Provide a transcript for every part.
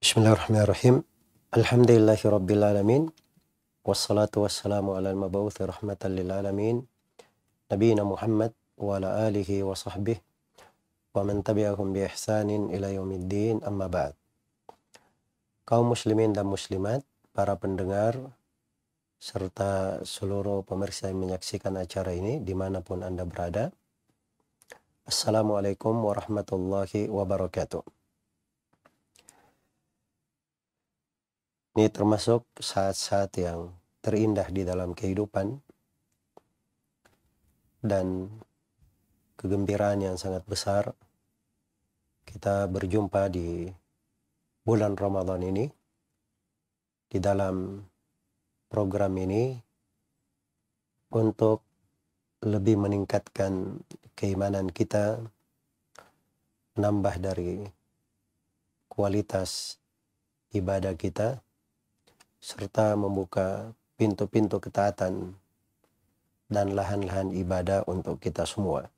Bismillahirrahmanirrahim. Alhamdulillahi rabbil alamin. Wassalatu wassalamu ala al mabawthi rahmatan lil alamin. Nabiina Muhammad wa ala alihi wa sahbihi wa man tabi'ahum bi ihsanin ila yaumiddin amma ba'd. Kaum muslimin dan muslimat, para pendengar, serta seluruh pemirsa yang menyaksikan acara ini dimanapun Anda berada. Assalamualaikum warahmatullahi wabarakatuh. Ini termasuk saat-saat yang terindah di dalam kehidupan dan kegembiraan yang sangat besar kita berjumpa di bulan Ramadan ini di dalam program ini untuk lebih meningkatkan keimanan kita menambah dari kualitas ibadah kita serta membuka pintu-pintu ketaatan dan lahan-lahan ibadah untuk kita semua.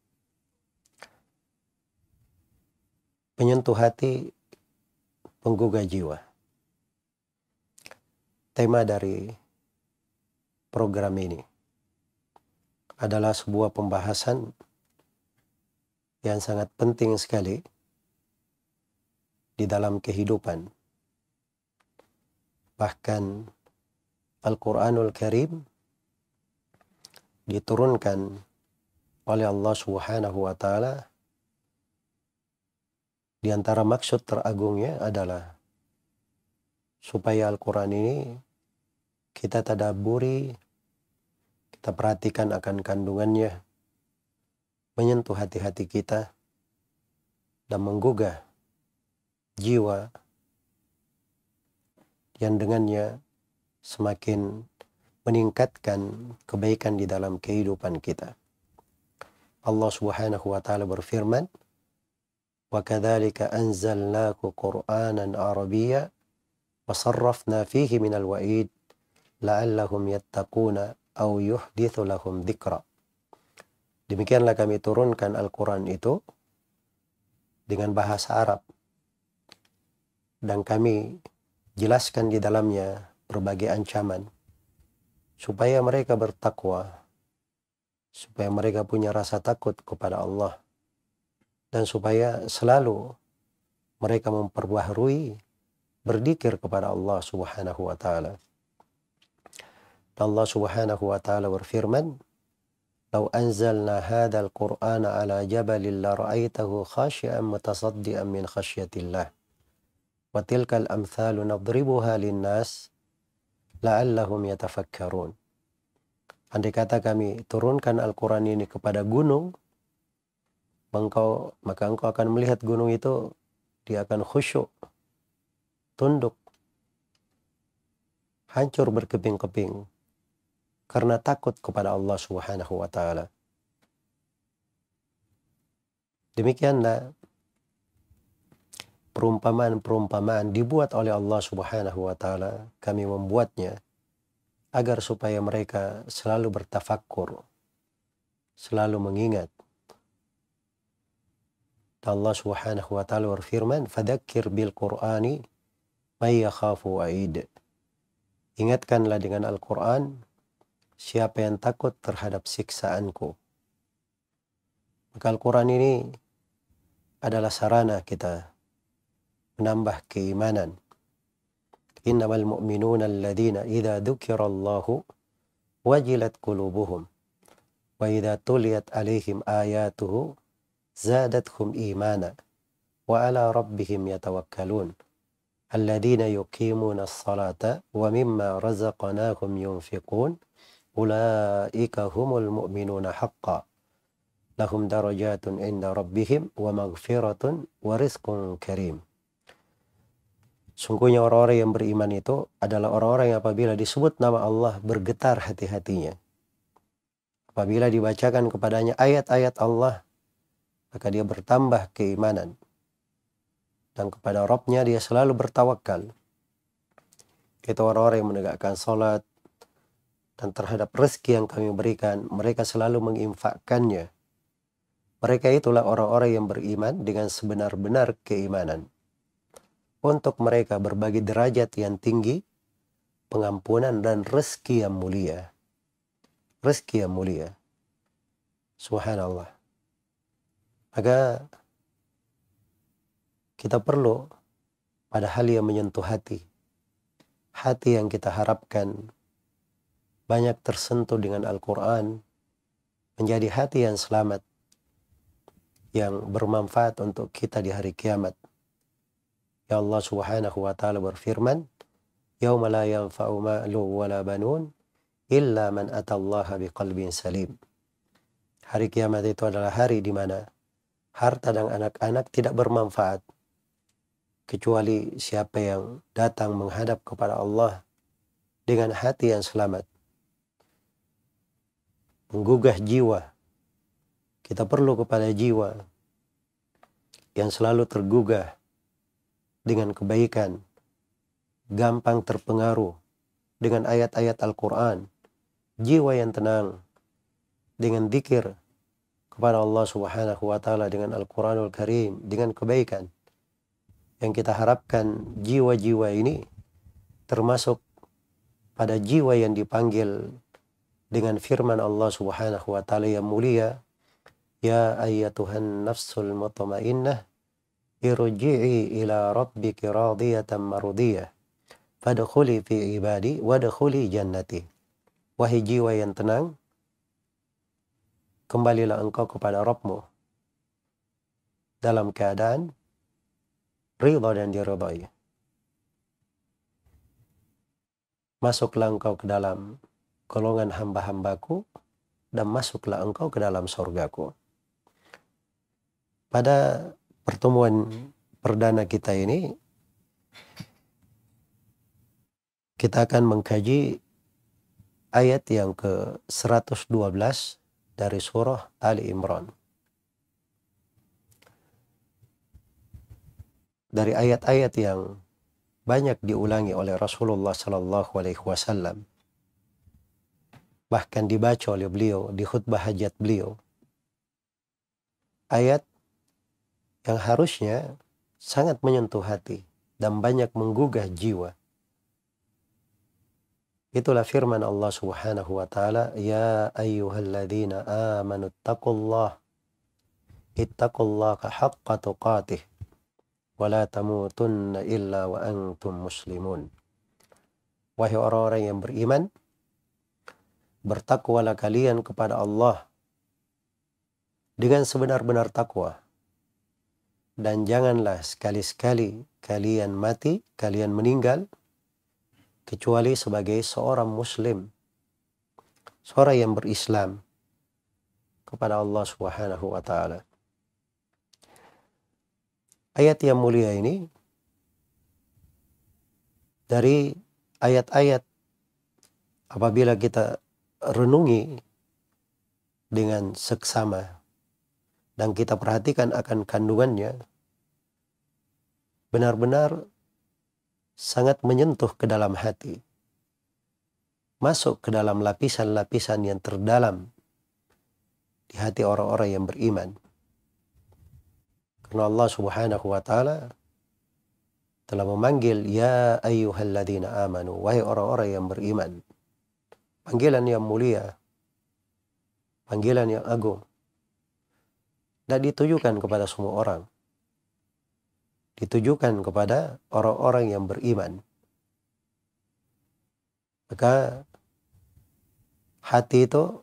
Penyentuh hati, penggugah jiwa. Tema dari program ini adalah sebuah pembahasan yang sangat penting sekali di dalam kehidupan bahkan Al-Quranul Karim diturunkan oleh Allah Subhanahu wa taala di antara maksud teragungnya adalah supaya Al-Qur'an ini kita tadaburi, kita perhatikan akan kandungannya, menyentuh hati-hati kita dan menggugah jiwa yang dengannya semakin meningkatkan kebaikan di dalam kehidupan kita. Allah Subhanahu wa taala berfirman, "Wa kadzalika anzalnahu Qur'anan Arabiyya wa sarrafna fihi minal wa'id la'allahum yattaquna aw yuhditsu lahum dzikra." Demikianlah kami turunkan Al-Qur'an itu dengan bahasa Arab dan kami jelaskan di dalamnya berbagai ancaman supaya mereka bertakwa supaya mereka punya rasa takut kepada Allah dan supaya selalu mereka memperbaharui berdikir kepada Allah Subhanahu wa taala. Allah Subhanahu wa taala berfirman, "Lau anzalna hadzal Qur'ana ala jabalin la ra'aitahu khashi'an mutasaddian min khasyatillah." وَتِلْكَ الْأَمْثَالُ نَضْرِبُهَا لِلنَّاسِ لَعَلَّهُمْ يَتَفَكَّرُونَ Andai kata kami turunkan Al-Quran ini kepada gunung, engkau, maka engkau akan melihat gunung itu, dia akan khusyuk, tunduk, hancur berkeping-keping, karena takut kepada Allah Subhanahu wa Ta'ala. Demikianlah perumpamaan-perumpamaan dibuat oleh Allah Subhanahu wa taala, kami membuatnya agar supaya mereka selalu bertafakur, selalu mengingat. Allah Subhanahu wa taala berfirman, "Fadakir bil Qur'ani may yakhafu Ingatkanlah dengan Al-Qur'an siapa yang takut terhadap siksaanku. Maka Al-Qur'an ini adalah sarana kita nambah keimanan. Innamal mu'minuna alladhina idza dzukirallahu wajilat qulubuhum wa idza tuliyat alaihim ayatuhu zadatuhum imana wa ala rabbihim yatawakkalun alladhina yuqimuna as-salata wa mimma razaqnahum yunfiqun ulaika humul mu'minuna haqqan lahum darajatun inda rabbihim wa maghfiratun wa rizqun karim Sungguhnya orang-orang yang beriman itu adalah orang-orang yang apabila disebut nama Allah bergetar hati-hatinya. Apabila dibacakan kepadanya ayat-ayat Allah, maka dia bertambah keimanan. Dan kepada Robnya dia selalu bertawakal. Itu orang-orang yang menegakkan sholat, dan terhadap rezeki yang kami berikan, mereka selalu menginfakkannya. Mereka itulah orang-orang yang beriman dengan sebenar-benar keimanan untuk mereka berbagi derajat yang tinggi, pengampunan dan rezeki yang mulia. Rezeki yang mulia. Subhanallah. Maka kita perlu pada hal yang menyentuh hati. Hati yang kita harapkan banyak tersentuh dengan Al-Quran menjadi hati yang selamat yang bermanfaat untuk kita di hari kiamat Ya Allah Subhanahu wa taala berfirman, Yawma la yanfa'u ma'lu wa la banun illa man atallaha biqalbin salim." Hari kiamat itu adalah hari di mana harta dan anak-anak tidak bermanfaat kecuali siapa yang datang menghadap kepada Allah dengan hati yang selamat. Menggugah jiwa. Kita perlu kepada jiwa yang selalu tergugah dengan kebaikan, gampang terpengaruh dengan ayat-ayat Al-Quran, jiwa yang tenang dengan zikir kepada Allah Subhanahu wa taala dengan Al-Qur'anul Karim, dengan kebaikan. Yang kita harapkan jiwa-jiwa ini termasuk pada jiwa yang dipanggil dengan firman Allah Subhanahu wa taala yang mulia, ya ayyatuhan nafsul mutmainnah irji'i ila rabbiki radiyatan marudiyah fadkhuli fi ibadi wadkhuli jannati wahai jiwa yang tenang kembalilah engkau kepada Rabbmu dalam keadaan ridha dan diridhai masuklah engkau ke dalam golongan hamba-hambaku dan masuklah engkau ke dalam surgaku pada pertemuan perdana kita ini kita akan mengkaji ayat yang ke-112 dari surah Ali Imran. Dari ayat-ayat yang banyak diulangi oleh Rasulullah Sallallahu Alaihi Wasallam, bahkan dibaca oleh beliau di khutbah hajat beliau. Ayat yang harusnya sangat menyentuh hati dan banyak menggugah jiwa. Itulah firman Allah Subhanahu wa taala, "Ya ayyuhalladzina amanu taqullah ittaqullaha haqqa tuqatih wa la tamutunna illa wa antum muslimun." Wahai orang-orang yang beriman, bertakwalah kalian kepada Allah dengan sebenar-benar takwa dan janganlah sekali-sekali kalian mati, kalian meninggal, kecuali sebagai seorang muslim, seorang yang berislam kepada Allah Subhanahu wa taala. Ayat yang mulia ini dari ayat-ayat apabila kita renungi dengan seksama dan kita perhatikan akan kandungannya benar-benar sangat menyentuh ke dalam hati masuk ke dalam lapisan-lapisan yang terdalam di hati orang-orang yang beriman karena Allah Subhanahu wa taala telah memanggil ya ayyuhalladzina amanu wahai orang-orang yang beriman panggilan yang mulia panggilan yang agung tidak ditujukan kepada semua orang. Ditujukan kepada orang-orang yang beriman. Maka hati itu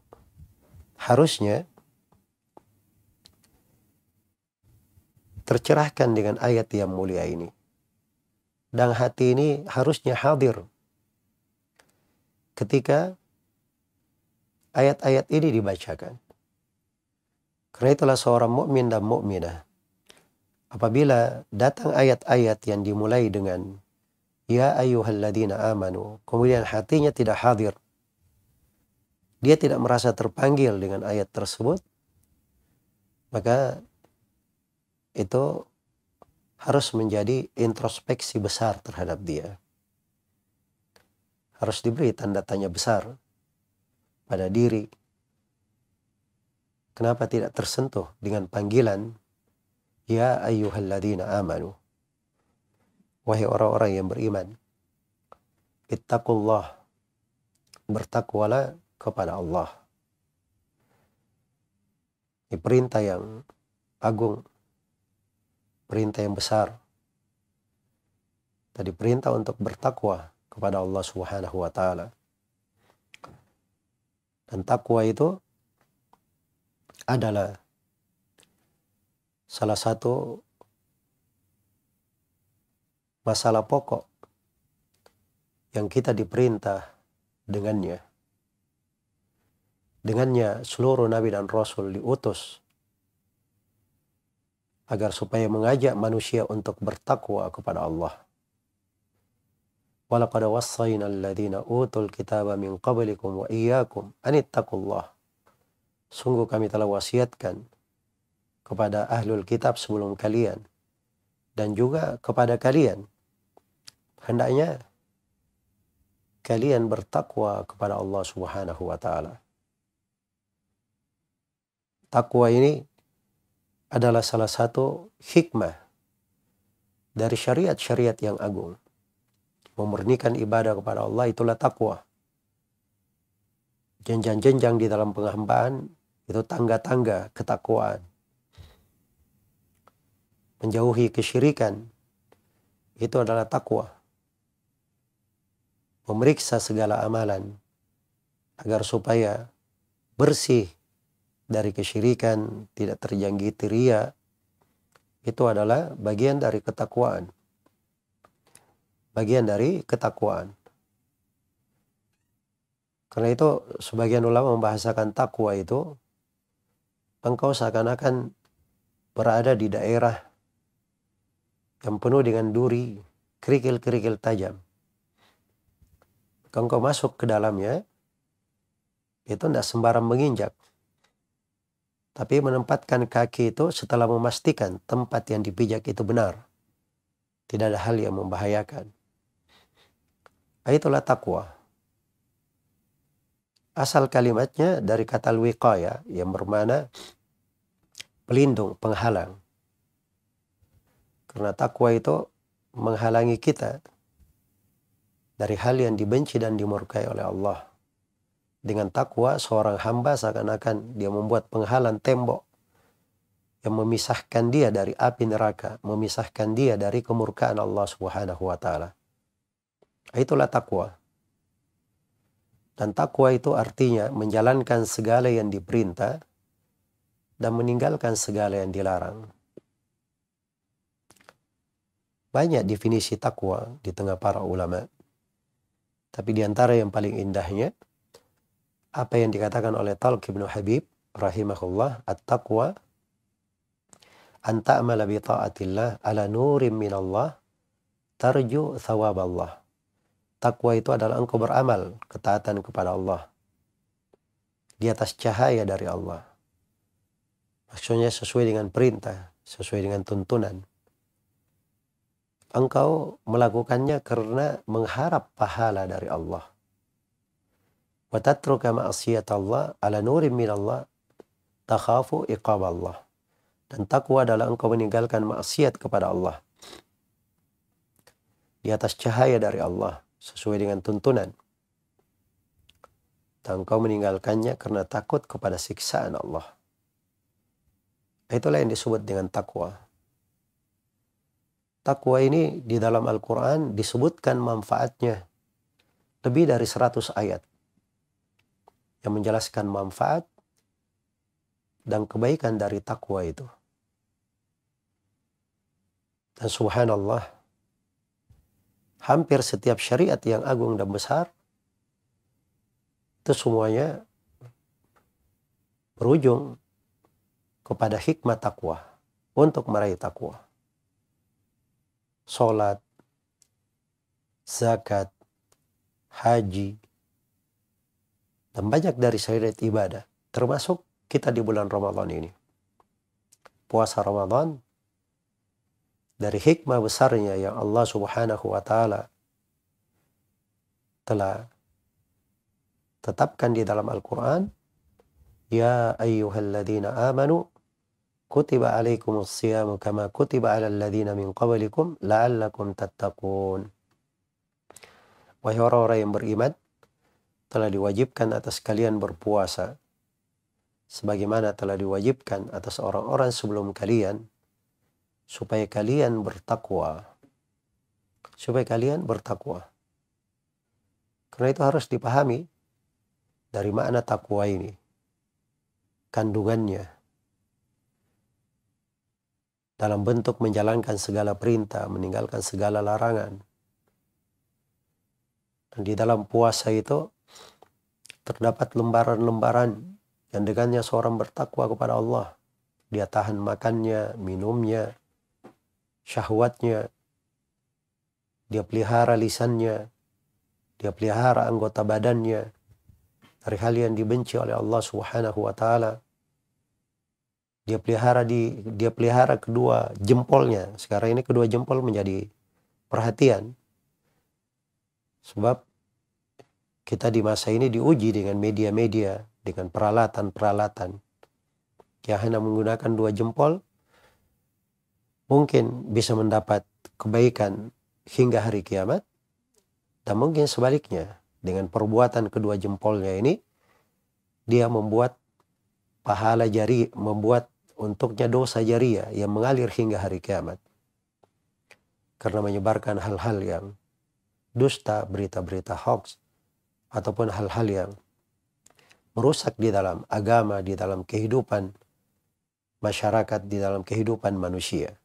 harusnya tercerahkan dengan ayat yang mulia ini. Dan hati ini harusnya hadir ketika ayat-ayat ini dibacakan. Karena itulah seorang mukmin dan mukminah apabila datang ayat-ayat yang dimulai dengan ya ayyuhalladzina amanu kemudian hatinya tidak hadir dia tidak merasa terpanggil dengan ayat tersebut maka itu harus menjadi introspeksi besar terhadap dia harus diberi tanda tanya besar pada diri Kenapa tidak tersentuh dengan panggilan Ya ayyuhalladzina amanu Wahai orang-orang yang beriman Ittaqullah Bertakwalah kepada Allah Ini perintah yang agung Perintah yang besar Tadi perintah untuk bertakwa kepada Allah Subhanahu wa taala. Dan takwa itu adalah salah satu masalah pokok yang kita diperintah dengannya. Dengannya seluruh nabi dan rasul diutus agar supaya mengajak manusia untuk bertakwa kepada Allah. Walaqad wassayna alladhina utul kitaba min qablikum wa iyyakum an ittaqullah Sungguh kami telah wasiatkan kepada ahlul kitab sebelum kalian dan juga kepada kalian hendaknya kalian bertakwa kepada Allah Subhanahu wa taala. Takwa ini adalah salah satu hikmah dari syariat-syariat yang agung. Memurnikan ibadah kepada Allah itulah takwa. Jenjang-jenjang di dalam penghambaan itu tangga-tangga ketakwaan. Menjauhi kesyirikan itu adalah takwa. Memeriksa segala amalan agar supaya bersih dari kesyirikan, tidak terjangkit ria. Itu adalah bagian dari ketakwaan. Bagian dari ketakwaan. Karena itu sebagian ulama membahasakan takwa itu engkau seakan-akan berada di daerah yang penuh dengan duri, kerikil-kerikil tajam. Kalau engkau masuk ke dalamnya, itu tidak sembarang menginjak. Tapi menempatkan kaki itu setelah memastikan tempat yang dipijak itu benar. Tidak ada hal yang membahayakan. Itulah takwa. Asal kalimatnya dari kata wiqaya yang bermana pelindung, penghalang. Karena takwa itu menghalangi kita dari hal yang dibenci dan dimurkai oleh Allah. Dengan takwa seorang hamba seakan-akan dia membuat penghalang tembok yang memisahkan dia dari api neraka, memisahkan dia dari kemurkaan Allah Subhanahu wa taala. Itulah takwa. Dan takwa itu artinya menjalankan segala yang diperintah dan meninggalkan segala yang dilarang. Banyak definisi takwa di tengah para ulama. Tapi di antara yang paling indahnya, apa yang dikatakan oleh Talq ibn Habib rahimahullah, at-taqwa an ta'mala bi ta'atillah ala nurim minallah tarju thawab Allah. Takwa itu adalah engkau beramal ketaatan kepada Allah di atas cahaya dari Allah. Maksudnya sesuai dengan perintah, sesuai dengan tuntunan. Engkau melakukannya karena mengharap pahala dari Allah. Watatruka ma'asiyat Allah ala nurim min Allah takhafu iqab Allah. Dan takwa adalah engkau meninggalkan maksiat kepada Allah. Di atas cahaya dari Allah sesuai dengan tuntunan. Dan engkau meninggalkannya karena takut kepada siksaan Allah. Itulah yang disebut dengan takwa. Takwa ini di dalam Al-Quran disebutkan manfaatnya lebih dari 100 ayat yang menjelaskan manfaat dan kebaikan dari takwa itu. Dan subhanallah, hampir setiap syariat yang agung dan besar itu semuanya berujung kepada hikmah takwa untuk meraih takwa. Salat, zakat, haji, dan banyak dari syariat ibadah, termasuk kita di bulan Ramadan ini. Puasa Ramadan dari hikmah besarnya yang Allah Subhanahu wa taala telah tetapkan di dalam Al-Qur'an ya ayyuhalladzina amanu kutiba alaikumus siyamu kama kutiba alal ladzina min qablikum la'allakum tattaqun wahai orang-orang yang beriman telah diwajibkan atas kalian berpuasa sebagaimana telah diwajibkan atas orang-orang sebelum kalian supaya kalian bertakwa. Supaya kalian bertakwa. Karena itu harus dipahami dari makna takwa ini. Kandungannya. Dalam bentuk menjalankan segala perintah, meninggalkan segala larangan. Dan di dalam puasa itu terdapat lembaran-lembaran yang dengannya seorang bertakwa kepada Allah. Dia tahan makannya, minumnya, syahwatnya, dia pelihara lisannya, dia pelihara anggota badannya dari hal yang dibenci oleh Allah Subhanahu wa taala. Dia pelihara di dia pelihara kedua jempolnya. Sekarang ini kedua jempol menjadi perhatian. Sebab kita di masa ini diuji dengan media-media, dengan peralatan-peralatan. kita hanya menggunakan dua jempol, mungkin bisa mendapat kebaikan hingga hari kiamat dan mungkin sebaliknya dengan perbuatan kedua jempolnya ini dia membuat pahala jari membuat untuknya dosa jariah yang mengalir hingga hari kiamat karena menyebarkan hal-hal yang dusta berita-berita hoax ataupun hal-hal yang merusak di dalam agama di dalam kehidupan masyarakat di dalam kehidupan manusia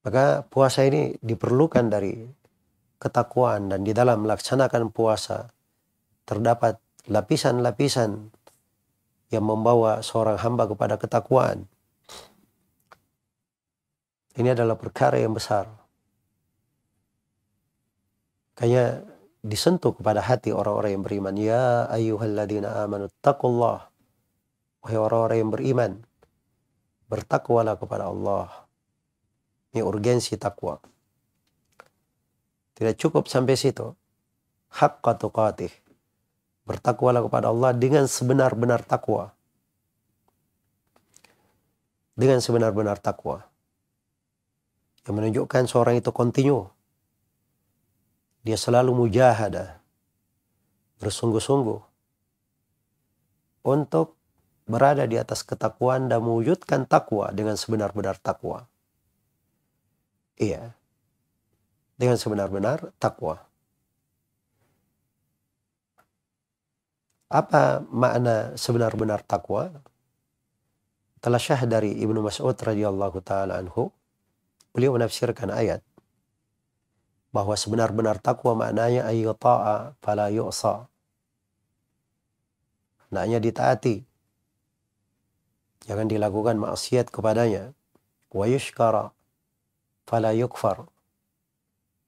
maka puasa ini diperlukan dari ketakuan dan di dalam melaksanakan puasa terdapat lapisan-lapisan yang membawa seorang hamba kepada ketakuan. Ini adalah perkara yang besar. Kayaknya disentuh kepada hati orang-orang yang beriman. Ya ayuhalladina amanu taqullah. Wahai orang-orang yang beriman, bertakwalah kepada Allah. Ini urgensi takwa. Tidak cukup sampai situ. Haqqa tuqatih. Bertakwalah kepada Allah dengan sebenar-benar takwa. Dengan sebenar-benar takwa. Yang menunjukkan seorang itu kontinu. Dia selalu mujahadah. Bersungguh-sungguh. Untuk berada di atas ketakwaan dan mewujudkan takwa dengan sebenar-benar takwa. Iya. Dengan sebenar-benar takwa. Apa makna sebenar-benar takwa? Telah syah dari Ibnu Mas'ud radhiyallahu taala anhu, beliau menafsirkan ayat bahwa sebenar-benar takwa maknanya ayyuta'a fala yu'sa. Maknanya ditaati. Jangan dilakukan maksiat kepadanya. Wa yushkara fala yukfar.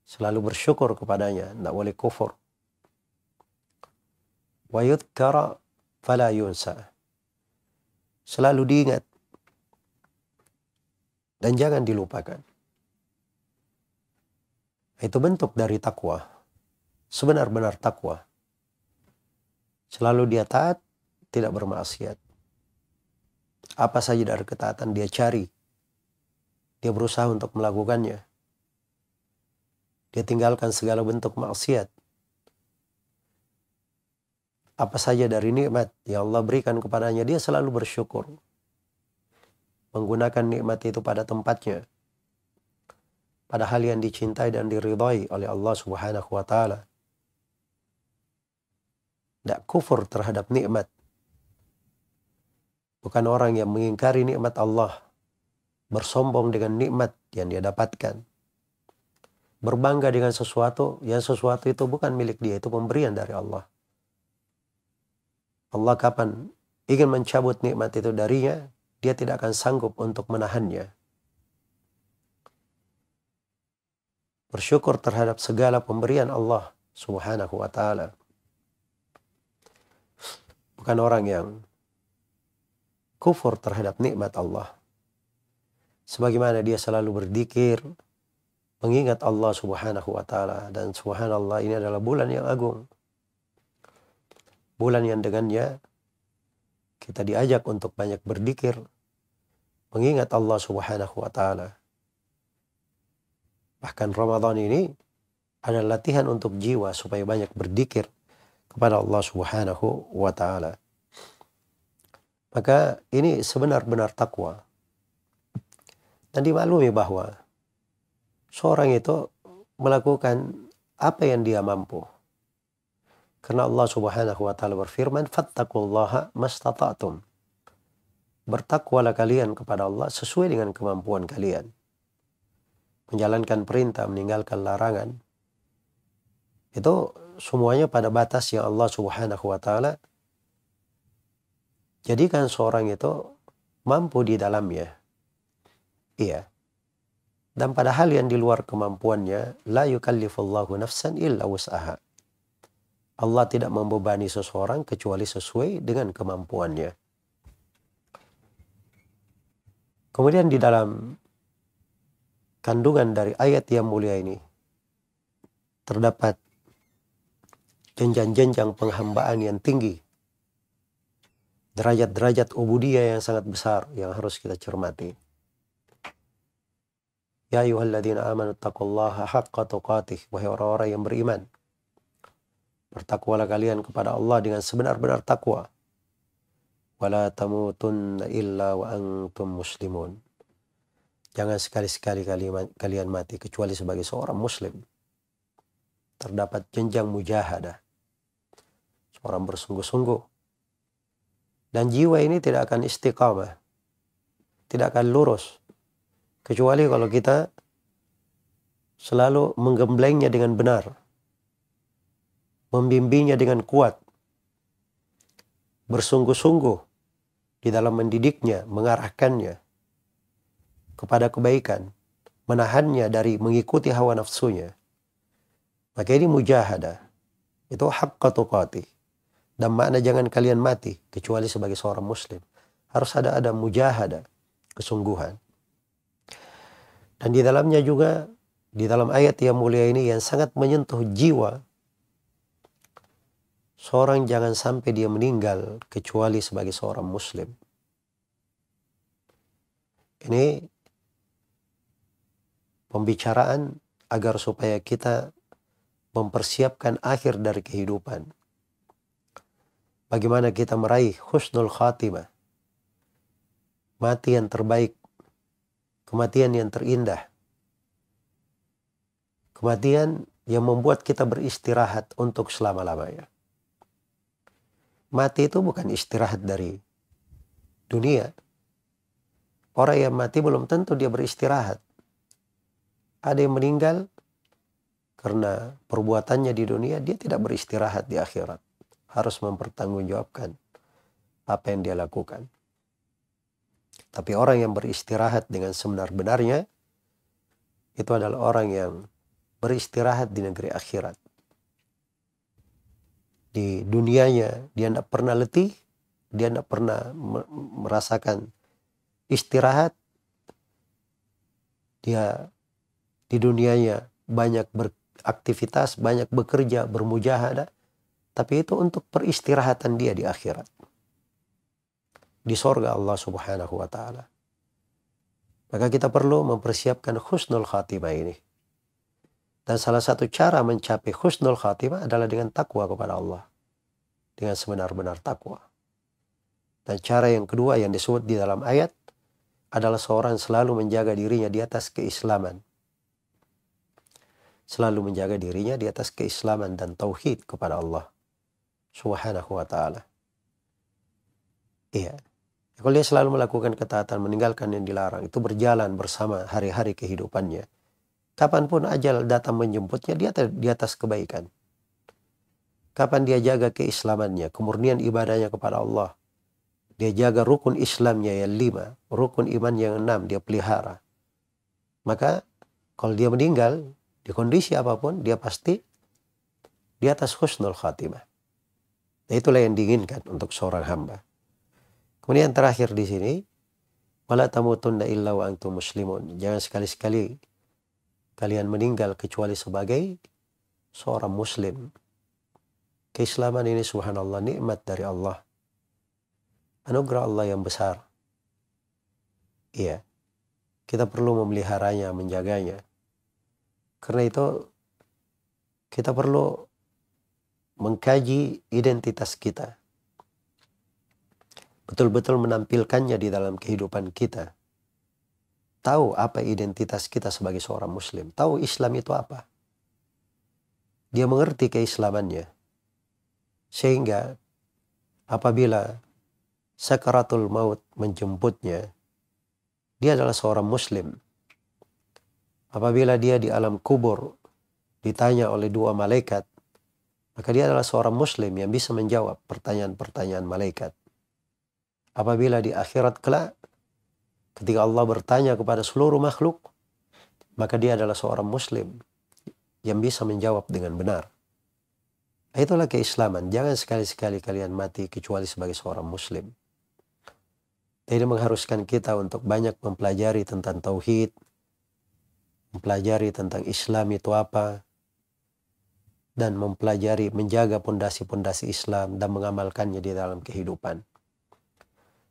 Selalu bersyukur kepadanya, tidak boleh kufur. Wa yudkara fala yunsa. Selalu diingat dan jangan dilupakan. Itu bentuk dari takwa. Sebenar-benar takwa. Selalu dia taat, tidak bermaksiat. Apa saja dari ketaatan dia cari dia berusaha untuk melakukannya. Dia tinggalkan segala bentuk maksiat. Apa saja dari nikmat yang Allah berikan kepadanya, dia selalu bersyukur. Menggunakan nikmat itu pada tempatnya. Pada hal yang dicintai dan diridhai oleh Allah Subhanahu wa taala. Tidak kufur terhadap nikmat. Bukan orang yang mengingkari nikmat Allah bersombong dengan nikmat yang dia dapatkan, berbangga dengan sesuatu yang sesuatu itu bukan milik dia, itu pemberian dari Allah. Allah kapan ingin mencabut nikmat itu darinya, dia tidak akan sanggup untuk menahannya. Bersyukur terhadap segala pemberian Allah Subhanahu wa taala. Bukan orang yang kufur terhadap nikmat Allah sebagaimana dia selalu berzikir mengingat Allah Subhanahu wa taala dan subhanallah ini adalah bulan yang agung. Bulan yang dengannya kita diajak untuk banyak berzikir mengingat Allah Subhanahu wa taala. Bahkan Ramadan ini adalah latihan untuk jiwa supaya banyak berzikir kepada Allah Subhanahu wa taala. Maka ini sebenar-benar takwa dan dimaklumi bahwa seorang itu melakukan apa yang dia mampu. Karena Allah Subhanahu wa taala berfirman, Fattakullaha mastata'tum." Bertakwalah kalian kepada Allah sesuai dengan kemampuan kalian. Menjalankan perintah, meninggalkan larangan. Itu semuanya pada batas yang Allah Subhanahu wa taala jadikan seorang itu mampu di dalamnya Iya. Dan pada hal yang di luar kemampuannya, la yukallifullahu nafsan illa wus'aha. Allah tidak membebani seseorang kecuali sesuai dengan kemampuannya. Kemudian di dalam kandungan dari ayat yang mulia ini terdapat jenjang-jenjang penghambaan yang tinggi derajat-derajat ubudiyah yang sangat besar yang harus kita cermati. Ya ayuhalladzina amanu taqullaha haqqa tuqatih. Wahai orang-orang yang beriman. Bertakwalah kalian kepada Allah dengan sebenar-benar takwa. Wala tamutunna illa wa antum muslimun. Jangan sekali-sekali kalian mati kecuali sebagai seorang muslim. Terdapat jenjang mujahadah. Seorang bersungguh-sungguh. Dan jiwa ini tidak akan istiqamah. Tidak akan lurus Kecuali kalau kita selalu menggemblengnya dengan benar. Membimbingnya dengan kuat. Bersungguh-sungguh di dalam mendidiknya, mengarahkannya kepada kebaikan. Menahannya dari mengikuti hawa nafsunya. Maka ini mujahadah. Itu hak tuqatih dan makna jangan kalian mati kecuali sebagai seorang muslim harus ada ada mujahada kesungguhan dan di dalamnya juga, di dalam ayat yang mulia ini yang sangat menyentuh jiwa, seorang jangan sampai dia meninggal kecuali sebagai seorang muslim. Ini pembicaraan agar supaya kita mempersiapkan akhir dari kehidupan. Bagaimana kita meraih husnul khatimah. Mati yang terbaik kematian yang terindah. Kematian yang membuat kita beristirahat untuk selama-lamanya. Mati itu bukan istirahat dari dunia. Orang yang mati belum tentu dia beristirahat. Ada yang meninggal karena perbuatannya di dunia, dia tidak beristirahat di akhirat. Harus mempertanggungjawabkan apa yang dia lakukan. Tapi orang yang beristirahat dengan sebenar-benarnya itu adalah orang yang beristirahat di negeri akhirat. Di dunianya dia tidak pernah letih, dia tidak pernah merasakan istirahat. Dia di dunianya banyak beraktivitas, banyak bekerja, bermujahadah. Tapi itu untuk peristirahatan dia di akhirat di sorga Allah Subhanahu wa Ta'ala. Maka kita perlu mempersiapkan khusnul khatimah ini. Dan salah satu cara mencapai khusnul khatimah adalah dengan takwa kepada Allah. Dengan sebenar-benar takwa. Dan cara yang kedua yang disebut di dalam ayat adalah seorang selalu menjaga dirinya di atas keislaman. Selalu menjaga dirinya di atas keislaman dan tauhid kepada Allah Subhanahu wa taala. Iya. Kalau dia selalu melakukan ketaatan, meninggalkan yang dilarang, itu berjalan bersama hari-hari kehidupannya. Kapanpun ajal datang menjemputnya, dia di atas kebaikan. Kapan dia jaga keislamannya, kemurnian ibadahnya kepada Allah. Dia jaga rukun Islamnya yang lima, rukun iman yang enam, dia pelihara. Maka kalau dia meninggal, di kondisi apapun, dia pasti di atas khusnul khatimah. Nah, itulah yang diinginkan untuk seorang hamba. Kemudian terakhir di sini, wala tamutunna illa wa antum muslimun. Jangan sekali-sekali kalian meninggal kecuali sebagai seorang muslim. Keislaman ini subhanallah nikmat dari Allah. Anugerah Allah yang besar. Iya. Kita perlu memeliharanya, menjaganya. Karena itu kita perlu mengkaji identitas kita betul-betul menampilkannya di dalam kehidupan kita. Tahu apa identitas kita sebagai seorang muslim. Tahu Islam itu apa. Dia mengerti keislamannya. Sehingga apabila sakaratul maut menjemputnya, dia adalah seorang muslim. Apabila dia di alam kubur ditanya oleh dua malaikat, maka dia adalah seorang muslim yang bisa menjawab pertanyaan-pertanyaan malaikat apabila di akhirat kelak ketika Allah bertanya kepada seluruh makhluk maka dia adalah seorang muslim yang bisa menjawab dengan benar. Itulah keislaman. Jangan sekali-sekali kalian mati kecuali sebagai seorang muslim. Ini mengharuskan kita untuk banyak mempelajari tentang tauhid, mempelajari tentang Islam itu apa, dan mempelajari menjaga pondasi-pondasi Islam dan mengamalkannya di dalam kehidupan.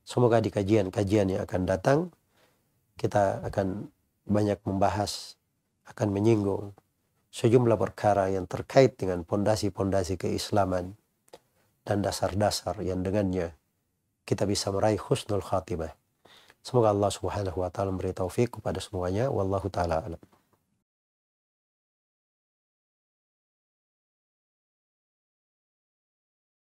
Semoga di kajian-kajian yang akan datang kita akan banyak membahas, akan menyinggung sejumlah perkara yang terkait dengan pondasi-pondasi keislaman dan dasar-dasar yang dengannya kita bisa meraih husnul khatimah. Semoga Allah Subhanahu wa taala memberi taufik kepada semuanya. Wallahu taala alam.